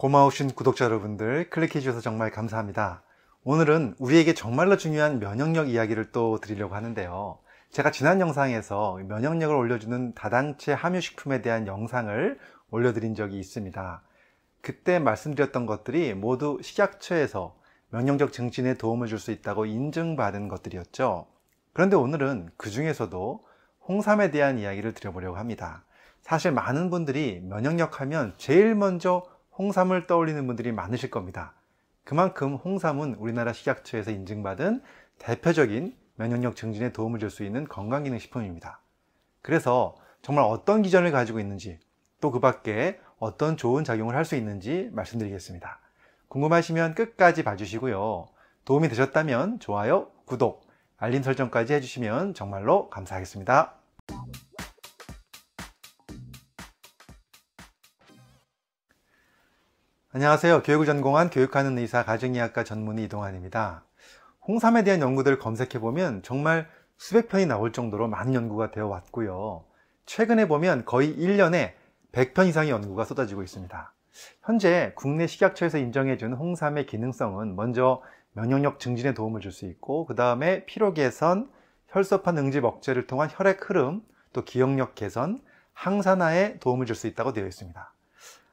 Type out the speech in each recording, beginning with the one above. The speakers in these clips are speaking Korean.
고마우신 구독자 여러분들 클릭해 주셔서 정말 감사합니다. 오늘은 우리에게 정말로 중요한 면역력 이야기를 또 드리려고 하는데요. 제가 지난 영상에서 면역력을 올려주는 다당체 함유식품에 대한 영상을 올려드린 적이 있습니다. 그때 말씀드렸던 것들이 모두 식약처에서 면역력 증진에 도움을 줄 수 있다고 인증받은 것들이었죠. 그런데 오늘은 그 중에서도 홍삼에 대한 이야기를 드려보려고 합니다. 사실 많은 분들이 면역력 하면 제일 먼저 홍삼을 떠올리는 분들이 많으실 겁니다. 그만큼 홍삼은 우리나라 식약처에서 인증받은 대표적인 면역력 증진에 도움을 줄 수 있는 건강기능식품입니다. 그래서 정말 어떤 기전을 가지고 있는지 또 그 밖에 어떤 좋은 작용을 할 수 있는지 말씀드리겠습니다. 궁금하시면 끝까지 봐주시고요. 도움이 되셨다면 좋아요, 구독, 알림 설정까지 해주시면 정말로 감사하겠습니다. 안녕하세요. 교육을 전공한 교육하는 의사 가정의학과 전문의 이동환입니다. 홍삼에 대한 연구들을 검색해보면 정말 수백 편이 나올 정도로 많은 연구가 되어 왔고요. 최근에 보면 거의 1년에 100편 이상의 연구가 쏟아지고 있습니다. 현재 국내 식약처에서 인정해준 홍삼의 기능성은 먼저 면역력 증진에 도움을 줄 수 있고 그 다음에 피로 개선, 혈소판 응집 억제를 통한 혈액 흐름, 또 기억력 개선, 항산화에 도움을 줄 수 있다고 되어 있습니다.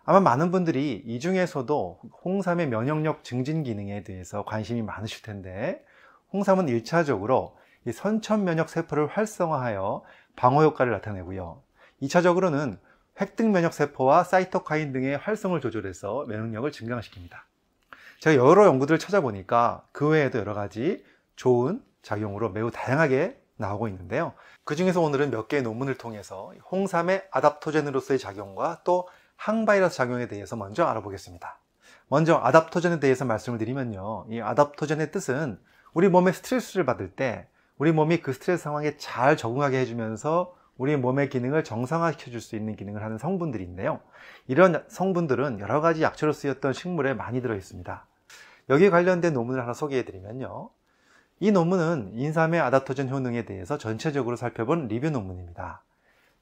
아마 많은 분들이 이 중에서도 홍삼의 면역력 증진 기능에 대해서 관심이 많으실 텐데 홍삼은 1차적으로 선천 면역 세포를 활성화하여 방어 효과를 나타내고요. 2차적으로는 획득 면역 세포와 사이토카인 등의 활성을 조절해서 면역력을 증강시킵니다. 제가 여러 연구들을 찾아보니까 그 외에도 여러 가지 좋은 작용으로 매우 다양하게 나오고 있는데요. 그 중에서 오늘은 몇 개의 논문을 통해서 홍삼의 아답토젠으로서의 작용과 또 항바이러스 작용에 대해서 먼저 알아보겠습니다. 먼저 아답터젠에 대해서 말씀을 드리면요. 이아답터젠의 뜻은 우리 몸에 스트레스를 받을 때 우리 몸이 그 스트레스 상황에 잘 적응하게 해주면서 우리 몸의 기능을 정상화시켜 줄 수 있는 기능을 하는 성분들인데요. 이런 성분들은 여러 가지 약초로 쓰였던 식물에 많이 들어 있습니다. 여기 에 관련된 논문을 하나 소개해 드리면요. 이 논문은 인삼의 아답터젠 효능에 대해서 전체적으로 살펴본 리뷰 논문입니다.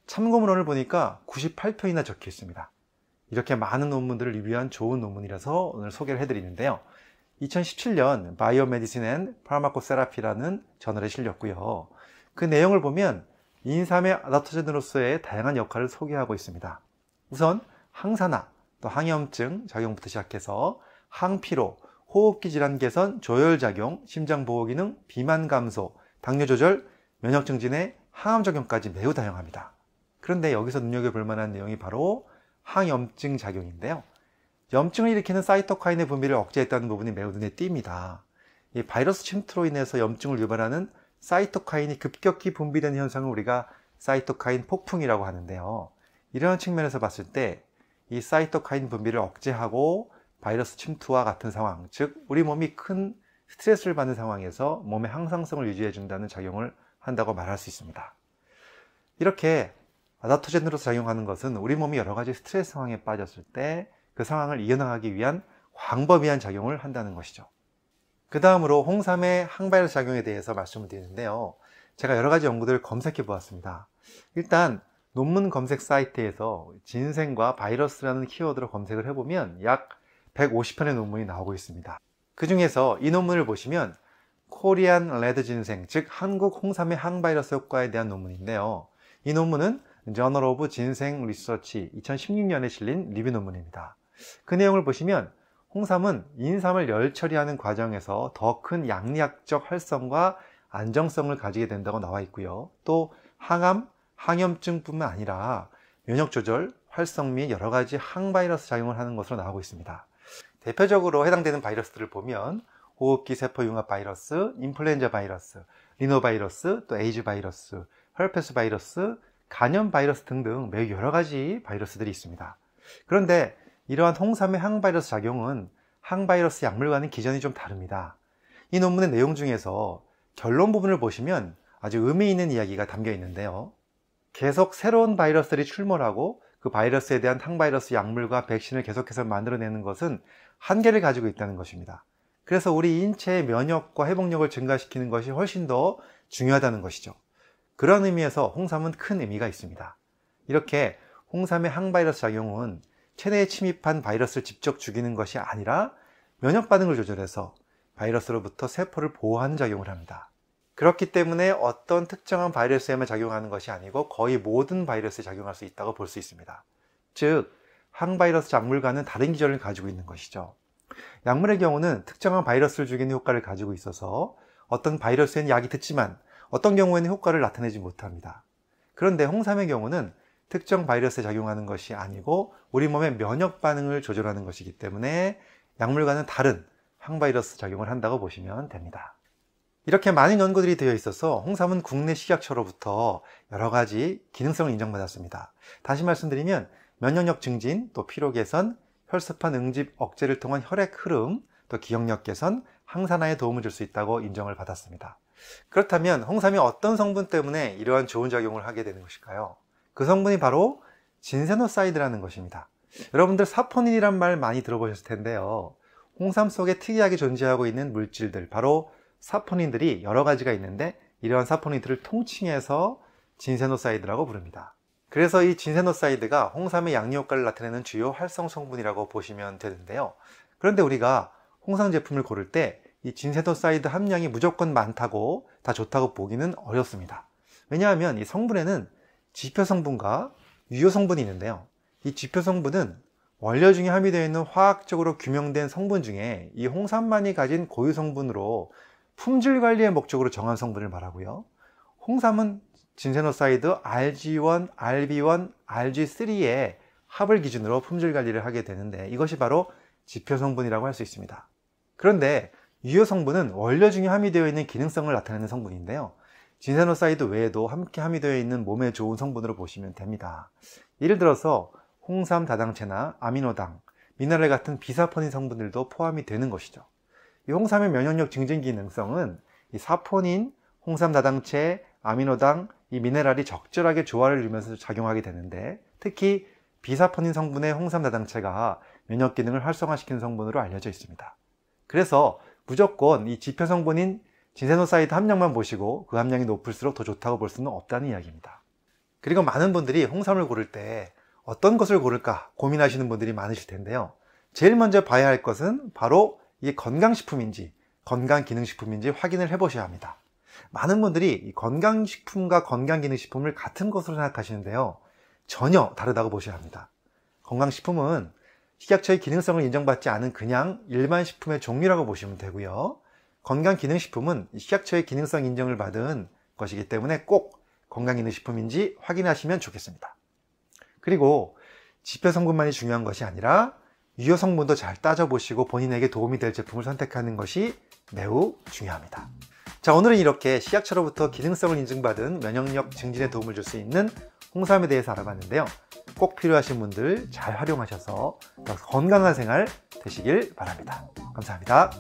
참고문헌을 보니까 9 8표이나 적혀 있습니다. 이렇게 많은 논문들을 리뷰한 좋은 논문이라서 오늘 소개를 해드리는데요. 2017년 바이오메디신 앤 파마코세라피라는 저널에 실렸고요. 그 내용을 보면 인삼의 아다토젠으로서의 다양한 역할을 소개하고 있습니다. 우선 항산화, 또 항염증 작용부터 시작해서 항피로, 호흡기 질환 개선, 조혈 작용, 심장 보호 기능, 비만 감소, 당뇨 조절, 면역 증진의 항암 작용까지 매우 다양합니다. 그런데 여기서 눈여겨볼 만한 내용이 바로 항염증 작용인데요. 염증을 일으키는 사이토카인의 분비를 억제했다는 부분이 매우 눈에 띕니다. 이 바이러스 침투로 인해서 염증을 유발하는 사이토카인이 급격히 분비되는 현상을 우리가 사이토카인 폭풍이라고 하는데요. 이러한 측면에서 봤을 때 이 사이토카인 분비를 억제하고 바이러스 침투와 같은 상황, 즉 우리 몸이 큰 스트레스를 받는 상황에서 몸의 항상성을 유지해 준다는 작용을 한다고 말할 수 있습니다. 이렇게 아다토젠으로 작용하는 것은 우리 몸이 여러 가지 스트레스 상황에 빠졌을 때 그 상황을 이겨나가기 위한 광범위한 작용을 한다는 것이죠. 그 다음으로 홍삼의 항바이러스 작용에 대해서 말씀을 드리는데요. 제가 여러 가지 연구들을 검색해 보았습니다. 일단 논문 검색 사이트에서 진생과 바이러스라는 키워드로 검색을 해보면 약 150편의 논문이 나오고 있습니다. 그 중에서 이 논문을 보시면 코리안 레드 진생, 즉 한국 홍삼의 항바이러스 효과에 대한 논문인데요. 이 논문은 저널 오브 진생 리서치 2016년에 실린 리뷰 논문입니다. 그 내용을 보시면 홍삼은 인삼을 열 처리하는 과정에서 더 큰 양리학적 활성과 안정성을 가지게 된다고 나와 있고요. 또 항암, 항염증뿐만 아니라 면역 조절, 활성 및 여러 가지 항바이러스 작용을 하는 것으로 나오고 있습니다. 대표적으로 해당되는 바이러스들을 보면 호흡기 세포 융합 바이러스, 인플루엔자 바이러스, 리노바이러스, 또 에이즈 바이러스, 헐페스 바이러스, 간염 바이러스 등등 매우 여러 가지 바이러스들이 있습니다. 그런데 이러한 홍삼의 항바이러스 작용은 항바이러스 약물과는 기전이 좀 다릅니다. 이 논문의 내용 중에서 결론 부분을 보시면 아주 의미 있는 이야기가 담겨 있는데요. 계속 새로운 바이러스들이 출몰하고 그 바이러스에 대한 항바이러스 약물과 백신을 계속해서 만들어내는 것은 한계를 가지고 있다는 것입니다. 그래서 우리 인체의 면역과 회복력을 증가시키는 것이 훨씬 더 중요하다는 것이죠. 그런 의미에서 홍삼은 큰 의미가 있습니다. 이렇게 홍삼의 항바이러스 작용은 체내에 침입한 바이러스를 직접 죽이는 것이 아니라 면역 반응을 조절해서 바이러스로부터 세포를 보호하는 작용을 합니다. 그렇기 때문에 어떤 특정한 바이러스에만 작용하는 것이 아니고 거의 모든 바이러스에 작용할 수 있다고 볼 수 있습니다. 즉, 항바이러스 작물과는 다른 기전을 가지고 있는 것이죠. 약물의 경우는 특정한 바이러스를 죽이는 효과를 가지고 있어서 어떤 바이러스에는 약이 듣지만 어떤 경우에는 효과를 나타내지 못합니다. 그런데 홍삼의 경우는 특정 바이러스에 작용하는 것이 아니고 우리 몸의 면역 반응을 조절하는 것이기 때문에 약물과는 다른 항바이러스 작용을 한다고 보시면 됩니다. 이렇게 많은 연구들이 되어 있어서 홍삼은 국내 식약처로부터 여러 가지 기능성을 인정받았습니다. 다시 말씀드리면 면역력 증진, 또 피로 개선, 혈소판 응집 억제를 통한 혈액 흐름, 또 기억력 개선, 항산화에 도움을 줄 수 있다고 인정을 받았습니다. 그렇다면 홍삼이 어떤 성분 때문에 이러한 좋은 작용을 하게 되는 것일까요? 그 성분이 바로 진세노사이드라는 것입니다. 여러분들 사포닌이란 말 많이 들어보셨을 텐데요. 홍삼 속에 특이하게 존재하고 있는 물질들, 바로 사포닌들이 여러 가지가 있는데 이러한 사포닌들을 통칭해서 진세노사이드라고 부릅니다. 그래서 이 진세노사이드가 홍삼의 양리 효과를 나타내는 주요 활성 성분이라고 보시면 되는데요. 그런데 우리가 홍삼 제품을 고를 때이 진세더사이드 함량이 무조건 많다고 다 좋다고 보기는 어렵습니다. 왜냐하면 이 성분에는 지표 성분과 유효 성분이 있는데요. 이 지표 성분은 원료 중에 함유되어 있는 화학적으로 규명된 성분 중에 이 홍삼만이 가진 고유 성분으로 품질 관리의 목적으로 정한 성분을 말하고요. 홍삼은 진세노사이드 RG1, RB1, RG3의 합을 기준으로 품질 관리를 하게 되는데 이것이 바로 지표 성분이라고 할 수 있습니다. 그런데 유효 성분은 원료 중에 함유되어 있는 기능성을 나타내는 성분인데요. 진세노사이드 외에도 함께 함유되어 있는 몸에 좋은 성분으로 보시면 됩니다. 예를 들어서 홍삼 다당체나 아미노당, 미네랄 같은 비사포닌 성분들도 포함이 되는 것이죠. 이 홍삼의 면역력 증진 기능성은 이 사포닌, 홍삼 다당체, 아미노당, 이 미네랄이 적절하게 조화를 이루면서 작용하게 되는데 특히 비사포닌 성분의 홍삼 다당체가 면역 기능을 활성화시키는 성분으로 알려져 있습니다. 그래서 무조건 이 지표 성분인 진세노사이드 함량만 보시고 그 함량이 높을수록 더 좋다고 볼 수는 없다는 이야기입니다. 그리고 많은 분들이 홍삼을 고를 때 어떤 것을 고를까 고민하시는 분들이 많으실 텐데요. 제일 먼저 봐야 할 것은 바로 이게 건강식품인지 건강기능식품인지 확인을 해보셔야 합니다. 많은 분들이 건강식품과 건강기능식품을 같은 것으로 생각하시는데요. 전혀 다르다고 보셔야 합니다. 건강식품은 식약처의 기능성을 인정받지 않은 그냥 일반 식품의 종류라고 보시면 되고요. 건강기능식품은 식약처의 기능성 인정을 받은 것이기 때문에 꼭 건강기능식품인지 확인하시면 좋겠습니다. 그리고 지표 성분만이 중요한 것이 아니라 유효 성분도 잘 따져보시고 본인에게 도움이 될 제품을 선택하는 것이 매우 중요합니다. 자, 오늘은 이렇게 식약처로부터 기능성을 인증받은 면역력 증진에 도움을 줄 수 있는 홍삼에 대해서 알아봤는데요. 꼭 필요하신 분들 잘 활용하셔서 건강한 생활 되시길 바랍니다. 감사합니다.